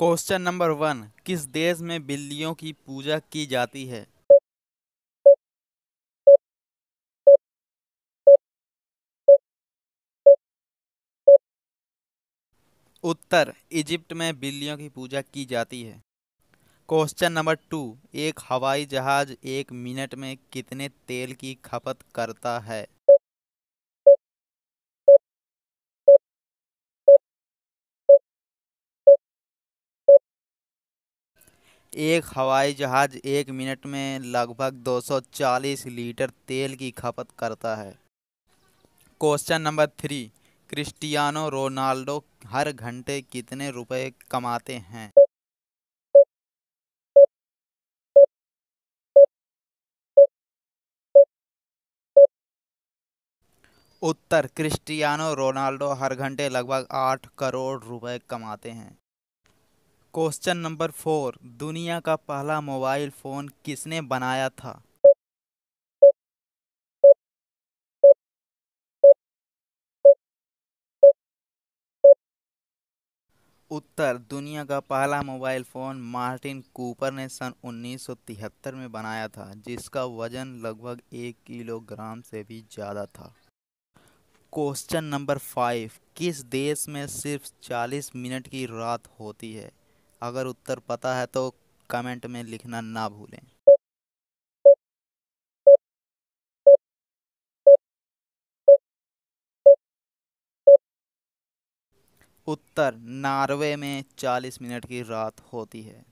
question number one किस देश में बिल्लियों की पूजा की जाती है उत्तर इजिप्ट में बिल्लियों की पूजा की जाती है क्वेश्चन नंबर टू एक हवाई जहाज एक मिनट में कितने तेल की खपत करता है एक हवाई जहाज एक मिनट में लगभग 240 लीटर तेल की खपत करता है question number three Cristiano Ronaldo हर घंटे कितने रुपए कमाते हैं उत्तर क्रिस्टियानो रोनाल्डो हर घंटे लगभग आठ करोड़ रुपए कमाते हैं क्वेश्चन नंबर फोर दुनिया का पहला मोबाइल फ़ोन किसने बनाया था उत्तर दुनिया का पहला मोबाइल फ़ोन मार्टिन कूपर ने सन 1973 में बनाया था जिसका वज़न लगभग एक किलोग्राम से भी ज़्यादा था क्वेश्चन नंबर फाइव किस देश में सिर्फ 40 मिनट की रात होती है अगर उत्तर पता है तो कमेंट में लिखना ना भूलें उत्तर नार्वे में 40 मिनट की रात होती है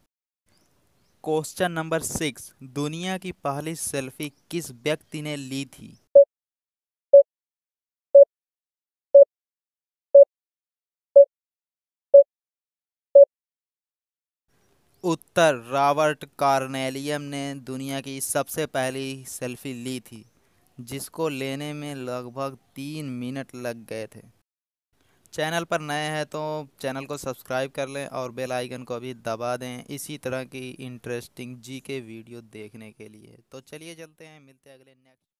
क्वेश्चन नंबर सिक्स दुनिया की पहली सेल्फी किस व्यक्ति ने ली थी उत्तर रॉबर्ट कार्नेलियम ने दुनिया की सबसे पहली सेल्फी ली थी जिसको लेने में लगभग तीन मिनट लग गए थे चैनल पर नए हैं तो चैनल को सब्सक्राइब कर लें और बेल आइकन को भी दबा दें इसी तरह की इंटरेस्टिंग जी के वीडियो देखने के लिए तो चलिए चलते हैं मिलते हैं अगले नेक्स्ट